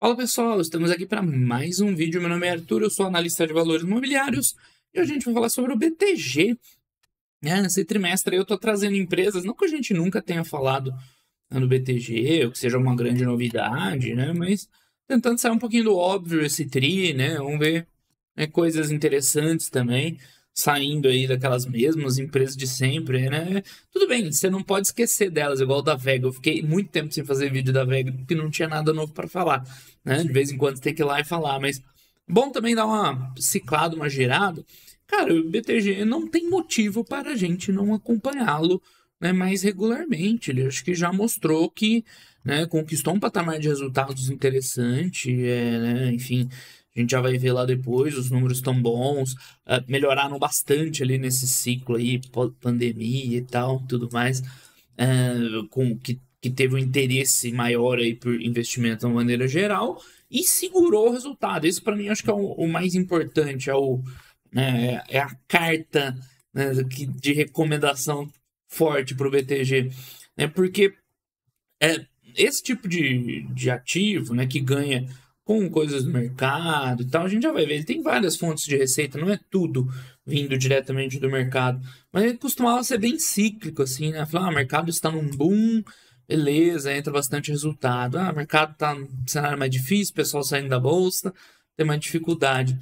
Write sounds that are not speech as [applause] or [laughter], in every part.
Fala pessoal, estamos aqui para mais um vídeo. Meu nome é Arthur, eu sou analista de valores imobiliários e hoje a gente vai falar sobre o BTG. É, nesse trimestre eu estou trazendo empresas, não que a gente nunca tenha falado no né, BTG, ou que seja uma grande novidade, né? Mas tentando sair um pouquinho do óbvio esse tri, né? Vamos ver né, coisas interessantes também saindo aí daquelas mesmas empresas de sempre, né? Tudo bem, você não pode esquecer delas, igual da Vega. Eu fiquei muito tempo sem fazer vídeo da Vega porque não tinha nada novo para falar, né? De vez em quando você tem que ir lá e falar, mas bom também dar uma ciclada, uma girada. Cara, o BTG não tem motivo para a gente não acompanhá-lo né, mais regularmente. Ele acho que já mostrou que né, conquistou um patamar de resultados interessante, é, né, enfim, a gente já vai ver lá depois, os números estão bons, uh, melhoraram bastante ali nesse ciclo aí, pandemia e tal, tudo mais, uh, com que, que teve um interesse maior aí por investimento de uma maneira geral, e segurou o resultado. Esse para mim acho que é o, o mais importante, é, o, né, é, é a carta né, de recomendação forte para o BTG, né, porque é, esse tipo de, de ativo né, que ganha com coisas do mercado e tal, a gente já vai ver. Ele tem várias fontes de receita, não é tudo vindo diretamente do mercado. Mas ele costumava ser bem cíclico, assim, né? Falar, ah, o mercado está num boom, beleza, entra bastante resultado. Ah, o mercado está num cenário mais difícil, o pessoal saindo da bolsa, tem mais dificuldade.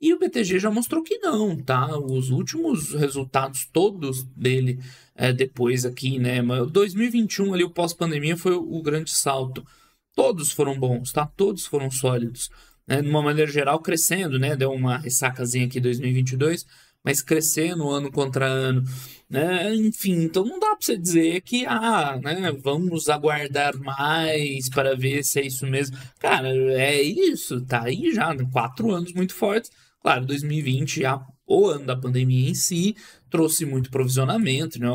E o BTG já mostrou que não, tá? Os últimos resultados todos dele é, depois aqui, né? 2021 ali, o pós-pandemia, foi o grande salto. Todos foram bons, tá? Todos foram sólidos. Né? De uma maneira geral, crescendo, né? Deu uma ressacazinha aqui em 2022, mas crescendo ano contra ano. Né? Enfim, então não dá para você dizer que, ah, né, vamos aguardar mais para ver se é isso mesmo. Cara, é isso, tá aí já, né? quatro anos muito fortes. Claro, 2020 a é o ano da pandemia em si, trouxe muito provisionamento, né?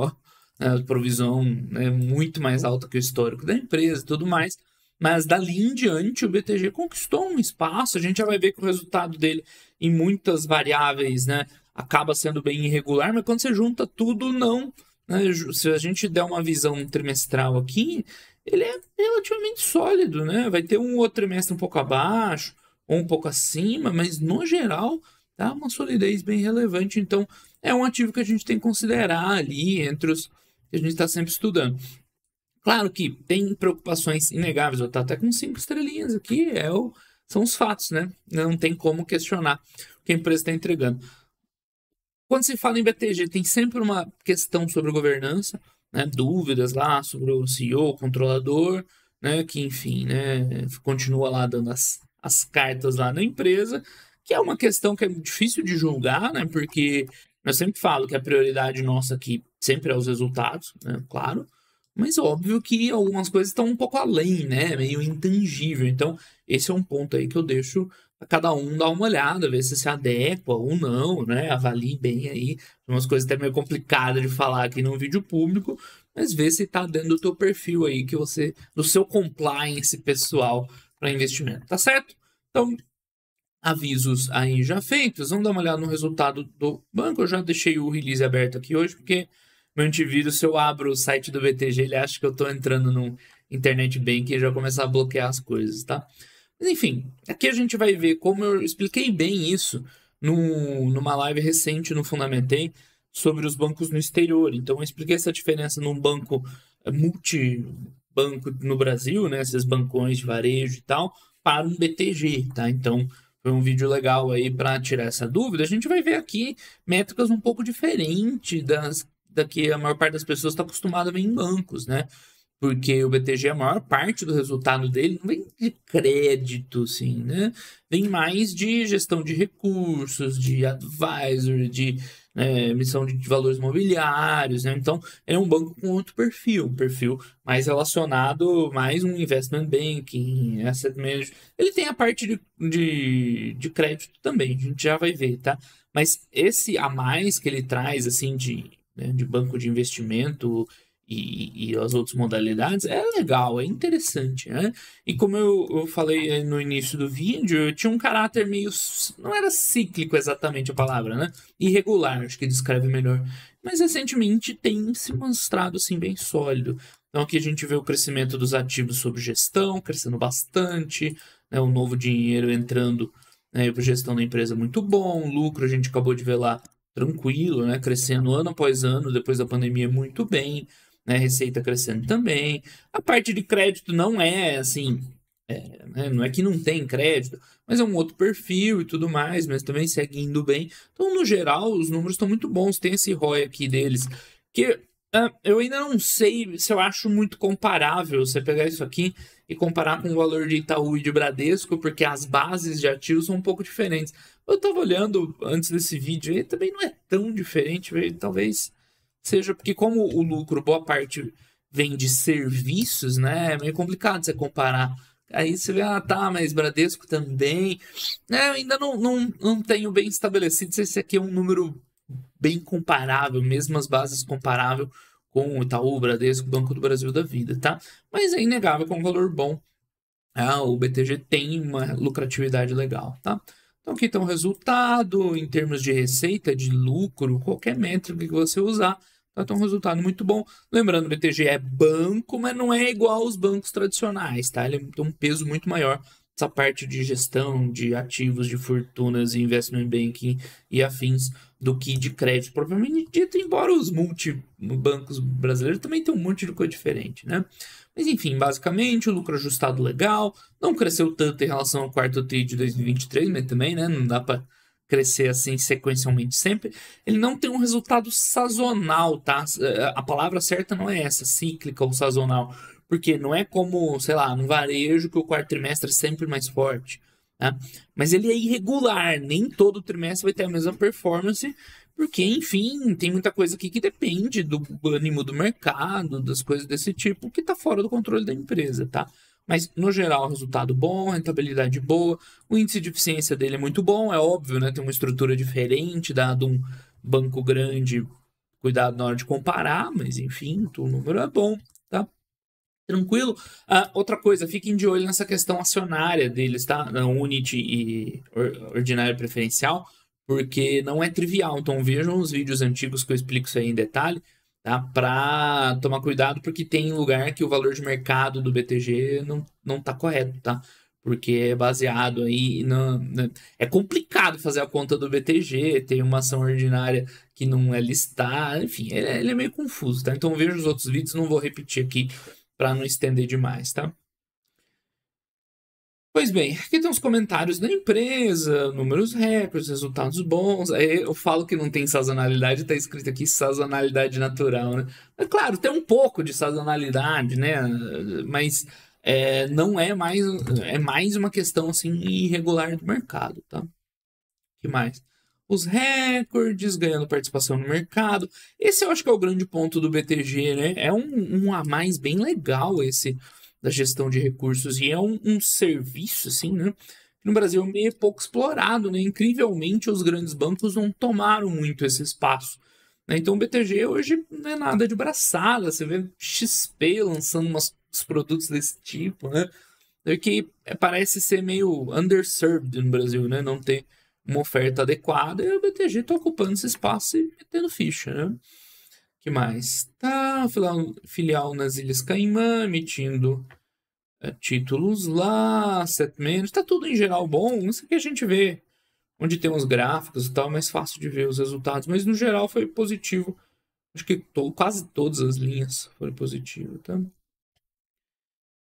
né? provisão né, muito mais alta que o histórico da empresa e tudo mais. Mas dali em diante, o BTG conquistou um espaço. A gente já vai ver que o resultado dele, em muitas variáveis, né, acaba sendo bem irregular, mas quando você junta tudo, não. Né? Se a gente der uma visão trimestral aqui, ele é relativamente sólido, né? Vai ter um outro trimestre um pouco abaixo, ou um pouco acima, mas no geral dá uma solidez bem relevante. Então, é um ativo que a gente tem que considerar ali entre os que a gente está sempre estudando. Claro que tem preocupações inegáveis, eu estou até com cinco estrelinhas aqui, é o, são os fatos, né? Não tem como questionar o que a empresa está entregando. Quando se fala em BTG, tem sempre uma questão sobre governança, né? dúvidas lá sobre o CEO, controlador, né? que enfim, né? continua lá dando as, as cartas lá na empresa, que é uma questão que é difícil de julgar, né? porque eu sempre falo que a prioridade nossa aqui sempre é os resultados, né? claro, mas óbvio que algumas coisas estão um pouco além, né? Meio intangível. Então, esse é um ponto aí que eu deixo a cada um dar uma olhada, ver se se adequa ou não, né? Avalie bem aí. Umas coisas até meio complicadas de falar aqui num vídeo público, mas ver se está dentro do teu perfil aí, que você, do seu compliance pessoal para investimento, tá certo? Então, avisos aí já feitos. Vamos dar uma olhada no resultado do banco. Eu já deixei o release aberto aqui hoje, porque meu antivírus, se eu abro o site do BTG, ele acha que eu estou entrando no Internet Bank e já começa a bloquear as coisas, tá? Mas, enfim, aqui a gente vai ver como eu expliquei bem isso no, numa live recente no Fundamentei sobre os bancos no exterior. Então, eu expliquei essa diferença num banco eh, multibanco no Brasil, né? Esses bancões de varejo e tal, para um BTG, tá? Então, foi um vídeo legal aí para tirar essa dúvida. A gente vai ver aqui métricas um pouco diferentes das daqui a maior parte das pessoas está acostumada a ver em bancos, né? Porque o BTG, é a maior parte do resultado dele não vem de crédito, assim, né? Vem mais de gestão de recursos, de advisor, de né, emissão de, de valores imobiliários, né? Então, é um banco com outro perfil, um perfil mais relacionado, mais um investment banking, asset management. Ele tem a parte de, de, de crédito também, a gente já vai ver, tá? Mas esse a mais que ele traz, assim, de né, de banco de investimento e, e, as outras modalidades, é legal, é interessante, né? E como eu, eu falei no início do vídeo, tinha um caráter meio. não era cíclico exatamente a palavra, né? Irregular, acho que descreve melhor. Mas recentemente tem se mostrado assim bem sólido. Então aqui a gente vê o crescimento dos ativos sob gestão, crescendo bastante, né? o novo dinheiro entrando né, gestão da empresa é muito bom, lucro a gente acabou de ver lá tranquilo, né? Crescendo ano após ano, depois da pandemia, muito bem, né? Receita crescendo também. A parte de crédito não é assim. É, né? Não é que não tem crédito, mas é um outro perfil e tudo mais, mas também segue indo bem. Então, no geral, os números estão muito bons. Tem esse ROI aqui deles, que uh, eu ainda não sei se eu acho muito comparável. Você pegar isso aqui e comparar com o valor de Itaú e de Bradesco, porque as bases de ativos são um pouco diferentes. Eu estava olhando antes desse vídeo e também não é tão diferente, talvez seja porque como o lucro, boa parte vem de serviços, né? É meio complicado você comparar. Aí você vê, ah, tá, mas Bradesco também. É, ainda não, não, não tenho bem estabelecido se esse aqui é um número bem comparável, mesmas bases comparável com o Itaú, Bradesco, Banco do Brasil da vida, tá? Mas é inegável que é um valor bom. Ah, o BTG tem uma lucratividade legal, tá? Então aqui tem um resultado em termos de receita, de lucro, qualquer métrica que você usar, tá? Então um resultado muito bom. Lembrando, o BTG é banco, mas não é igual aos bancos tradicionais, tá? Ele tem um peso muito maior essa parte de gestão de ativos, de fortunas, investment banking e afins do que de crédito propriamente dito, embora os multibancos brasileiros também tenham um monte de coisa diferente, né? Mas enfim, basicamente o lucro ajustado legal, não cresceu tanto em relação ao quarto TRI de 2023, mas também, né, não dá para crescer assim sequencialmente sempre. Ele não tem um resultado sazonal, tá? A palavra certa não é essa, cíclica ou sazonal, porque não é como, sei lá, no varejo que o quarto trimestre é sempre mais forte né? Mas ele é irregular, nem todo trimestre vai ter a mesma performance, porque, enfim, tem muita coisa aqui que depende do ânimo do mercado, das coisas desse tipo, que está fora do controle da empresa, tá? Mas, no geral, resultado bom, rentabilidade boa, o índice de eficiência dele é muito bom, é óbvio, né? Tem uma estrutura diferente dado um banco grande, cuidado na hora de comparar, mas, enfim, o número é bom. Tranquilo? Ah, outra coisa, fiquem de olho nessa questão acionária deles, tá? Na Unity e ordinário preferencial, porque não é trivial. Então vejam os vídeos antigos que eu explico isso aí em detalhe, tá? Para tomar cuidado, porque tem lugar que o valor de mercado do BTG não, não tá correto, tá? Porque é baseado aí na, na, É complicado fazer a conta do BTG, tem uma ação ordinária que não é listada, enfim, ele, é, ele é meio confuso, tá? Então veja os outros vídeos, não vou repetir aqui para não estender demais, tá? Pois bem, aqui tem os comentários da empresa, números recordes, resultados bons. Aí eu falo que não tem sazonalidade, tá escrito aqui sazonalidade natural, né? Mas, é claro, tem um pouco de sazonalidade, né? Mas é, não é mais é mais uma questão assim irregular do mercado, tá? Que mais? os recordes, ganhando participação no mercado. Esse eu acho que é o grande ponto do BTG, né? É um, um a mais bem legal esse da gestão de recursos e é um, um serviço, assim, né? No Brasil é meio pouco explorado, né? Incrivelmente, os grandes bancos não tomaram muito esse espaço. Né? Então, o BTG hoje não é nada de braçada. Você vê XP lançando umas, uns produtos desse tipo, né? É que parece ser meio underserved no Brasil, né? Não ter uma oferta adequada e a BTG está ocupando esse espaço e metendo ficha, né? que mais? Tá, filial, filial nas Ilhas Caimã, emitindo é, títulos lá, set menos, tá tudo em geral bom. Isso aqui a gente vê onde tem os gráficos e tal, é mais fácil de ver os resultados, mas no geral foi positivo. Acho que to, quase todas as linhas foram positivas, tá?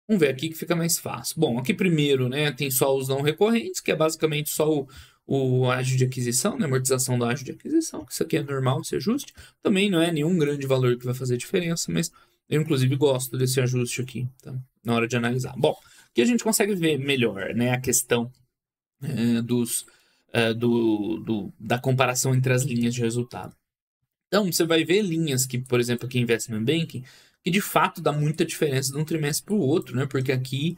Vamos ver aqui que fica mais fácil. Bom, aqui primeiro, né, tem só os não recorrentes, que é basicamente só o, o ágio de aquisição, né, amortização do ágio de aquisição, que isso aqui é normal, esse ajuste. Também não é nenhum grande valor que vai fazer diferença, mas eu, inclusive, gosto desse ajuste aqui, tá? na hora de analisar. Bom, que a gente consegue ver melhor né, a questão é, dos, é, do, do, da comparação entre as linhas de resultado. Então, você vai ver linhas que, por exemplo, aqui em Investment Banking, que de fato dá muita diferença de um trimestre para o outro, né? Porque aqui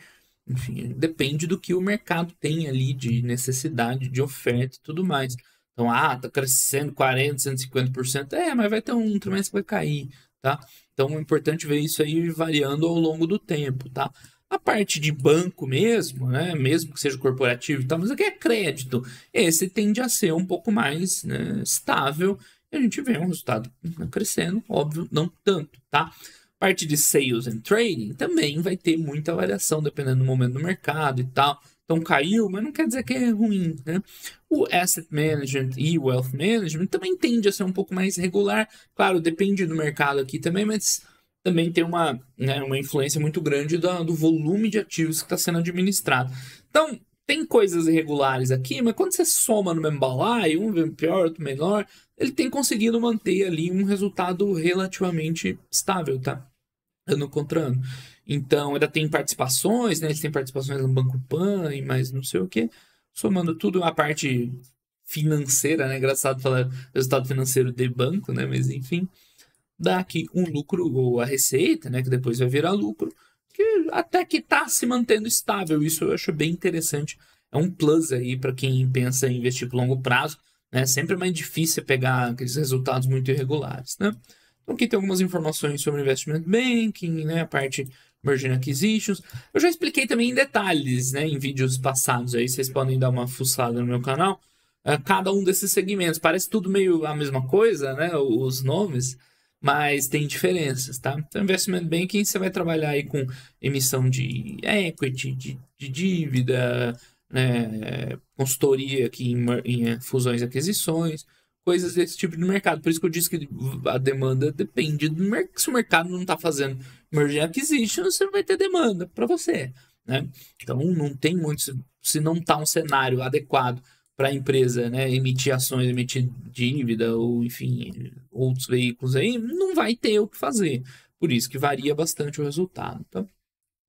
enfim, depende do que o mercado tem ali de necessidade, de oferta e tudo mais. Então, ah, tá crescendo 40%, 150%. É, mas vai ter um trimestre que vai cair, tá? Então, é importante ver isso aí variando ao longo do tempo, tá? A parte de banco mesmo, né? Mesmo que seja corporativo e tal, mas aqui é crédito. Esse tende a ser um pouco mais né, estável. E a gente vê um resultado crescendo, óbvio, não tanto, tá? Parte de sales and trading também vai ter muita variação dependendo do momento do mercado e tal. Então caiu, mas não quer dizer que é ruim, né? O asset management e o wealth management também tende a ser um pouco mais regular. Claro, depende do mercado aqui também, mas também tem uma, né, uma influência muito grande do, do volume de ativos que está sendo administrado. Então, tem coisas irregulares aqui, mas quando você soma no mesmo balai, um vem pior, outro menor, ele tem conseguido manter ali um resultado relativamente estável, tá? ano contra ano. Então, ainda tem participações, né? Eles têm participações no Banco Pan e mais não sei o quê. Somando tudo, a parte financeira, né? Engraçado falar resultado financeiro de banco, né? Mas enfim, dá aqui um lucro ou a receita, né? Que depois vai virar lucro, que até que tá se mantendo estável. Isso eu acho bem interessante. É um plus aí para quem pensa em investir por longo prazo, né? Sempre é mais difícil pegar aqueles resultados muito irregulares, né? Então aqui tem algumas informações sobre investment banking, né, a parte merging and acquisitions. Eu já expliquei também em detalhes, né, em vídeos passados aí, vocês podem dar uma fuçada no meu canal. É, cada um desses segmentos parece tudo meio a mesma coisa, né, os nomes, mas tem diferenças, tá? Então, investment banking você vai trabalhar aí com emissão de equity, de, de dívida, né, consultoria aqui em, em é, fusões e aquisições coisas desse tipo de mercado. Por isso que eu disse que a demanda depende do mercado. Se o mercado não está fazendo merger acquisition, você vai ter demanda para você. Né? Então não tem muito, se não está um cenário adequado para a empresa né, emitir ações, emitir dívida ou enfim, outros veículos aí, não vai ter o que fazer. Por isso que varia bastante o resultado. Tá?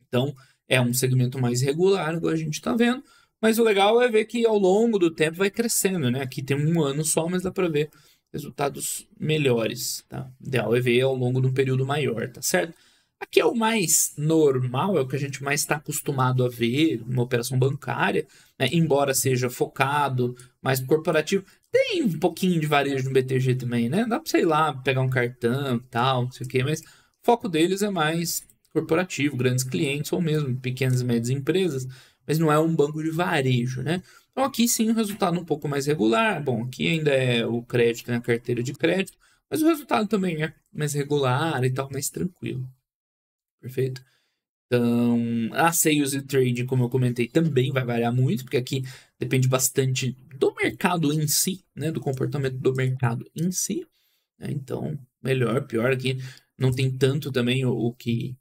Então é um segmento mais regular, igual a gente está vendo mas o legal é ver que ao longo do tempo vai crescendo, né? Aqui tem um ano só, mas dá para ver resultados melhores, tá? O ideal é ver ao longo de um período maior, tá certo? Aqui é o mais normal, é o que a gente mais está acostumado a ver numa operação bancária, né? embora seja focado, mais corporativo. Tem um pouquinho de varejo no BTG também, né? Dá para, sei lá, pegar um cartão e tal, não sei o quê, mas o foco deles é mais corporativo, grandes clientes ou mesmo pequenas e médias empresas mas não é um banco de varejo, né? Então aqui sim o resultado um pouco mais regular. Bom, aqui ainda é o crédito na né, carteira de crédito, mas o resultado também é mais regular e tal, mais tranquilo. Perfeito? Então, a sales e trade, como eu comentei, também vai variar muito, porque aqui depende bastante do mercado em si, né? Do comportamento do mercado em si. Né? Então, melhor, pior aqui. Não tem tanto também o, o que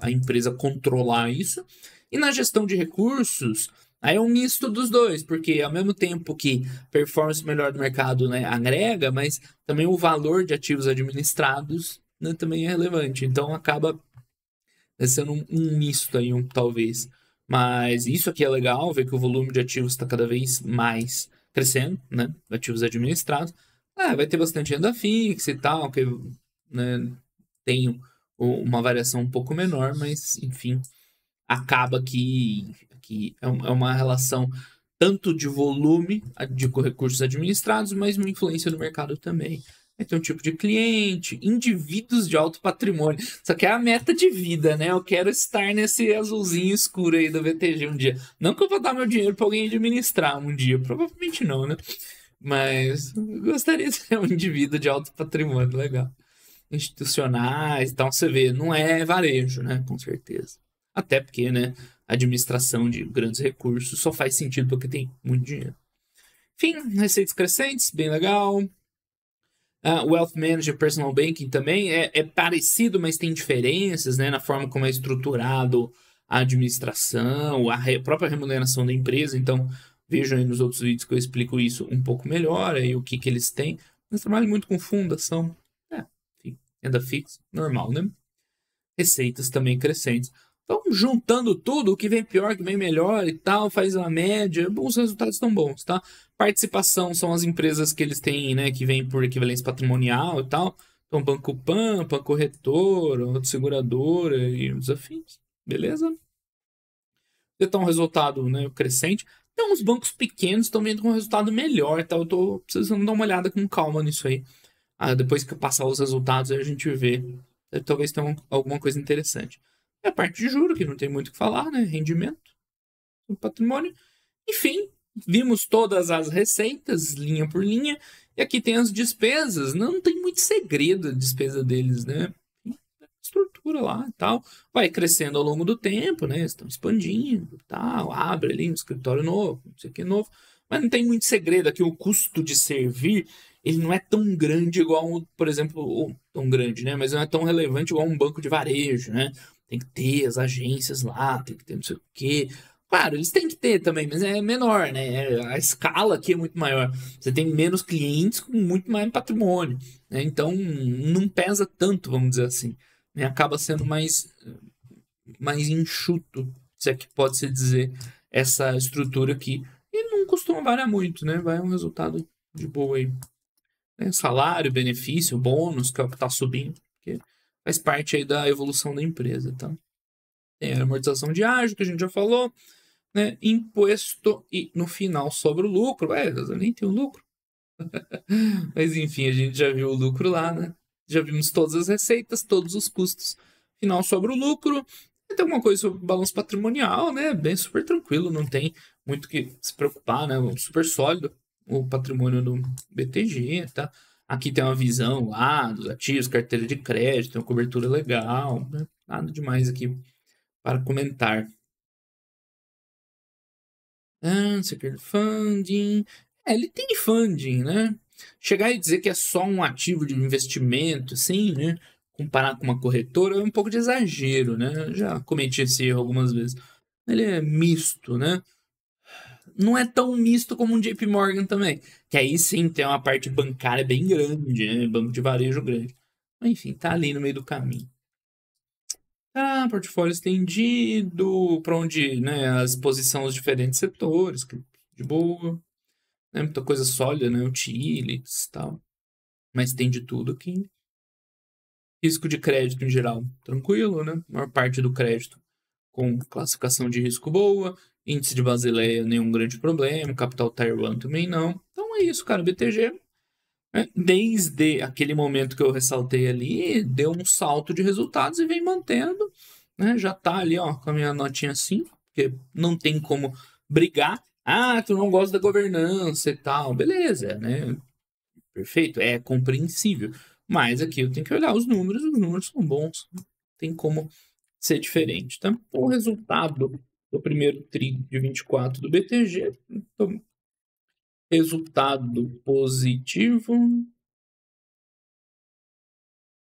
a empresa controlar isso. E na gestão de recursos, aí é um misto dos dois, porque ao mesmo tempo que performance melhor do mercado né, agrega, mas também o valor de ativos administrados né, também é relevante. Então acaba né, sendo um, um misto aí, um, talvez. Mas isso aqui é legal, ver que o volume de ativos está cada vez mais crescendo, né? Ativos administrados. Ah, vai ter bastante renda fixa e tal, que né, tem uma variação um pouco menor, mas enfim, acaba que, que é, é uma relação tanto de volume de recursos administrados, mas uma influência no mercado também. Aí tem um tipo de cliente, indivíduos de alto patrimônio. Só que é a meta de vida, né? Eu quero estar nesse azulzinho escuro aí do VTG um dia. Não que eu vou dar meu dinheiro para alguém administrar um dia, provavelmente não, né? Mas gostaria de ser um indivíduo de alto patrimônio, legal. Institucionais e então tal, você vê, não é varejo, né? Com certeza. Até porque, né, administração de grandes recursos só faz sentido porque tem muito dinheiro. Enfim, receitas crescentes, bem legal. Uh, Wealth Manager Personal Banking também é, é, parecido, mas tem diferenças né, na forma como é estruturado a administração, a re, própria remuneração da empresa. Então, vejam aí nos outros vídeos que eu explico isso um pouco melhor, aí o que, que eles têm. Mas trabalho muito com fundação, é, enfim, renda fixa, normal, né? Receitas também crescentes. Então, juntando tudo, o que vem pior, o que vem melhor e tal, faz uma média, os resultados estão bons, tá? Participação são as empresas que eles têm, né, que vêm por equivalência patrimonial e tal. Então, Banco pampa corretor outro Seguradora e os afins, beleza? Você tá um resultado né, crescente. Então, os bancos pequenos estão vendo com um resultado melhor, tá? Eu tô precisando dar uma olhada com calma nisso aí. Ah, depois que eu passar os resultados, a gente vê. Talvez tenha alguma coisa interessante. É a parte de juro, que não tem muito o que falar, né? Rendimento do patrimônio. Enfim, vimos todas as receitas, linha por linha. E aqui tem as despesas. Não tem muito segredo a despesa deles, né? Estrutura lá e tal. Vai crescendo ao longo do tempo, né? Estão expandindo tal. Abre ali um escritório novo, não sei o que novo. Mas não tem muito segredo aqui. O custo de servir, ele não é tão grande igual, por exemplo, ou tão grande, né? Mas não é tão relevante igual um banco de varejo, né? tem que ter as agências lá, tem que ter não sei o quê. Claro, eles têm que ter também, mas é menor, né? É, a escala aqui é muito maior. Você tem menos clientes com muito mais patrimônio, né? Então não pesa tanto, vamos dizer assim. Né? Acaba sendo mais, mais enxuto, se é que pode se dizer, essa estrutura aqui. E não costuma variar muito, né? Vai um resultado de boa aí. Né? Salário, benefício, bônus, que é o que tá subindo faz parte aí da evolução da empresa, tá? Tem a amortização de ágio, que a gente já falou, né? Imposto e no final sobra o lucro. Ué, eu nem tenho lucro. [laughs] Mas enfim, a gente já viu o lucro lá, né? Já vimos todas as receitas, todos os custos. Final sobra o lucro. Tem alguma coisa sobre balanço patrimonial, né? Bem super tranquilo, não tem muito que se preocupar, né? Super sólido o patrimônio do BTG, tá? aqui tem uma visão lá dos ativos, carteira de crédito, tem uma cobertura legal, né? nada demais aqui para comentar. Ah, secured funding. É, ele tem funding, né? Chegar e dizer que é só um ativo de investimento, assim, né? Comparar com uma corretora é um pouco de exagero, né? Já cometi esse erro algumas vezes. Ele é misto, né? não é tão misto como um JP Morgan também. Que aí sim tem uma parte bancária bem grande, né? Banco de varejo grande. Enfim, tá ali no meio do caminho. Ah, portfólio estendido, para onde né, as posições diferentes setores, de boa. Né, muita coisa sólida, né? Utilities e tal. Mas tem de tudo aqui. Risco de crédito em geral, tranquilo, né? A maior parte do crédito com classificação de risco boa, índice de Basileia nenhum grande problema, capital Taiwan também não. Então é isso, cara, o BTG né, desde aquele momento que eu ressaltei ali, deu um salto de resultados e vem mantendo, né, já tá ali, ó, com a minha notinha 5, assim, porque não tem como brigar. Ah, tu não gosta da governança e tal. Beleza, né? Perfeito, é compreensível. Mas aqui eu tenho que olhar os números, os números são bons. tem como ser diferente, tá? O resultado do primeiro TRI de 24 do BTG, então, resultado positivo,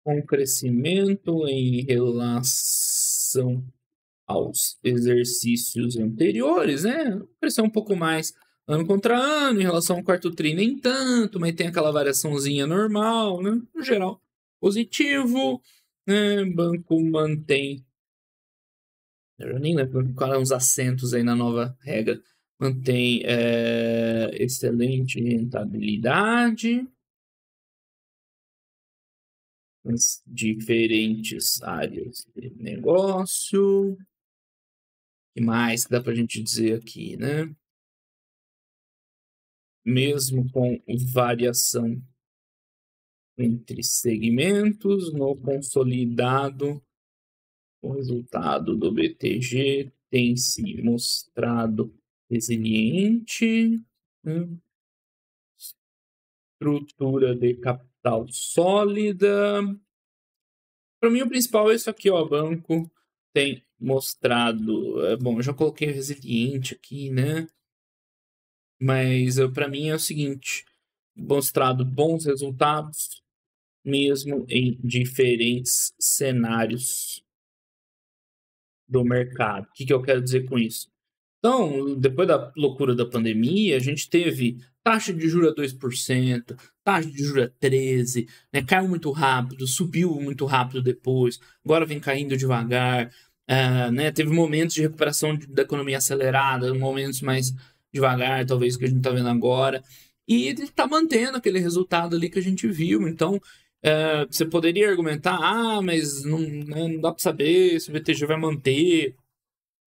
com crescimento em relação aos exercícios anteriores, né? Cresceu um pouco mais ano contra ano, em relação ao quarto TRI nem tanto, mas tem aquela variaçãozinha normal, né? No geral, positivo, né? Banco mantém eu nem lembro quais eram os acentos aí na nova regra. Mantém é, excelente rentabilidade. diferentes áreas de negócio. O que mais que dá para a gente dizer aqui, né? Mesmo com variação entre segmentos, no consolidado o resultado do BTG tem se mostrado resiliente, estrutura de capital sólida. Para mim, o principal é isso aqui, ó. Banco tem mostrado. É, bom, eu já coloquei resiliente aqui, né? Mas eh, para mim é o seguinte: mostrado bons resultados, mesmo em diferentes cenários do mercado. O que, que eu quero dizer com isso? Então, depois da loucura da pandemia, a gente teve taxa de juros a 2%, taxa de juros a 13%, né? caiu muito rápido, subiu muito rápido depois, agora vem caindo devagar. Uh, né? Teve momentos de recuperação de, da economia acelerada, momentos mais devagar, talvez, que a gente está vendo agora. E ele está mantendo aquele resultado ali que a gente viu. Então, é, você poderia argumentar, ah, mas não, né, não dá para saber se o BTG vai manter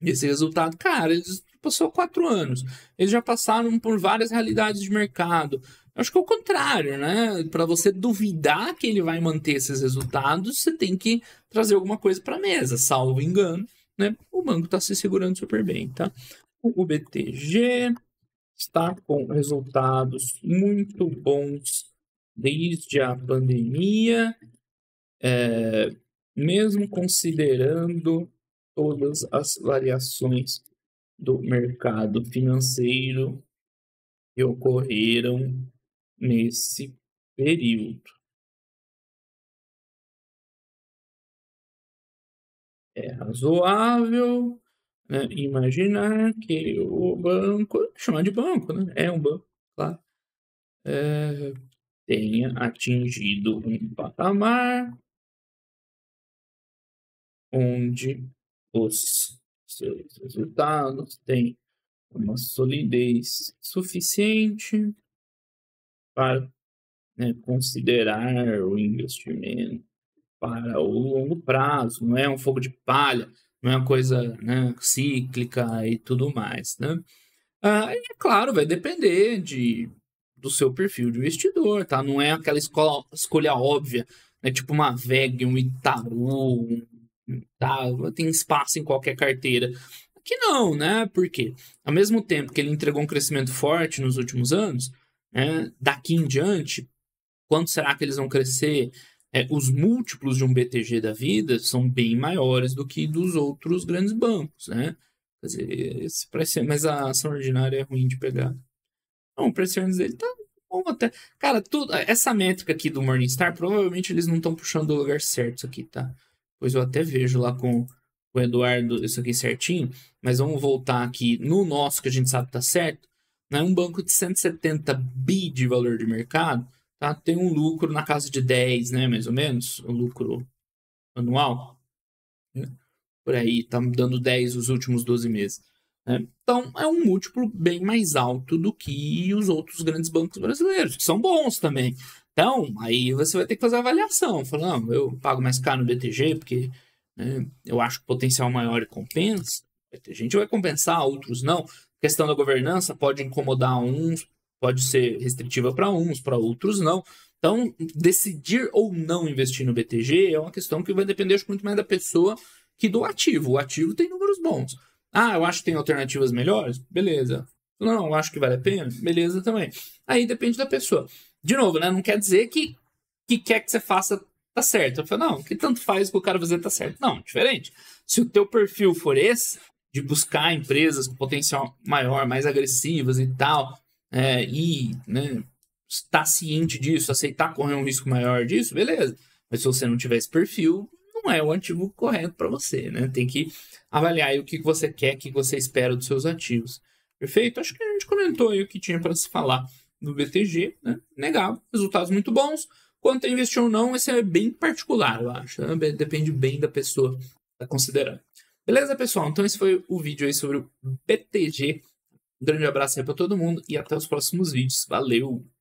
esse resultado. Cara, eles passou quatro anos, eles já passaram por várias realidades de mercado. Eu acho que é o contrário, né? Para você duvidar que ele vai manter esses resultados, você tem que trazer alguma coisa para mesa, salvo engano, né? O banco está se segurando super bem, tá? O BTG está com resultados muito bons desde a pandemia, é, mesmo considerando todas as variações do mercado financeiro que ocorreram nesse período. É razoável né, imaginar que o banco, chamar de banco, né? É um banco, claro. É, tenha atingido um patamar onde os seus resultados têm uma solidez suficiente para né, considerar o investimento para o longo prazo, não é um fogo de palha, não é uma coisa né, cíclica e tudo mais. Né? Ah, e é claro, vai depender de do seu perfil de investidor, tá? Não é aquela escola, escolha óbvia, né? Tipo uma VEG, um Itaú, tá? Tem espaço em qualquer carteira. Aqui não, né? Porque ao mesmo tempo que ele entregou um crescimento forte nos últimos anos, né? daqui em diante, quanto será que eles vão crescer? É, os múltiplos de um BTG da vida são bem maiores do que dos outros grandes bancos, né? Quer dizer, esse parece, mas a ação ordinária é ruim de pegar. Não, o preço earnings dele tá bom até. Cara, tudo, essa métrica aqui do Morningstar, provavelmente eles não estão puxando o lugar certo isso aqui, tá? Pois eu até vejo lá com o Eduardo isso aqui certinho. Mas vamos voltar aqui no nosso que a gente sabe tá certo. Né? Um banco de 170 bi de valor de mercado tá? tem um lucro na casa de 10, né? Mais ou menos, o um lucro anual. Né? Por aí, tá dando 10 os últimos 12 meses. Né? Então, é um múltiplo bem mais alto do que os outros grandes bancos brasileiros, que são bons também. Então, aí você vai ter que fazer a avaliação. Falar, não, eu pago mais caro no BTG porque né, eu acho que o potencial maior e compensa. A gente vai compensar, outros não. A questão da governança pode incomodar uns, pode ser restritiva para uns, para outros não. Então, decidir ou não investir no BTG é uma questão que vai depender acho, muito mais da pessoa que do ativo. O ativo tem números bons. Ah, eu acho que tem alternativas melhores? Beleza. Não, eu acho que vale a pena? Beleza também. Aí depende da pessoa. De novo, né? Não quer dizer que que quer que você faça tá certo. Eu falo, não, que tanto faz que o cara fazer tá certo. Não, diferente. Se o teu perfil for esse, de buscar empresas com potencial maior, mais agressivas e tal, é, e né, estar tá ciente disso, aceitar correr um risco maior disso, beleza. Mas se você não tiver esse perfil, não é o ativo correto para você, né? Tem que avaliar o que você quer, o que você espera dos seus ativos. Perfeito? Acho que a gente comentou aí o que tinha para se falar do BTG, né? Negado, resultados muito bons. Quanto a investir ou não, esse é bem particular, eu acho. Né? Depende bem da pessoa que tá considerando. Beleza, pessoal? Então esse foi o vídeo aí sobre o BTG. Um grande abraço aí para todo mundo e até os próximos vídeos. Valeu!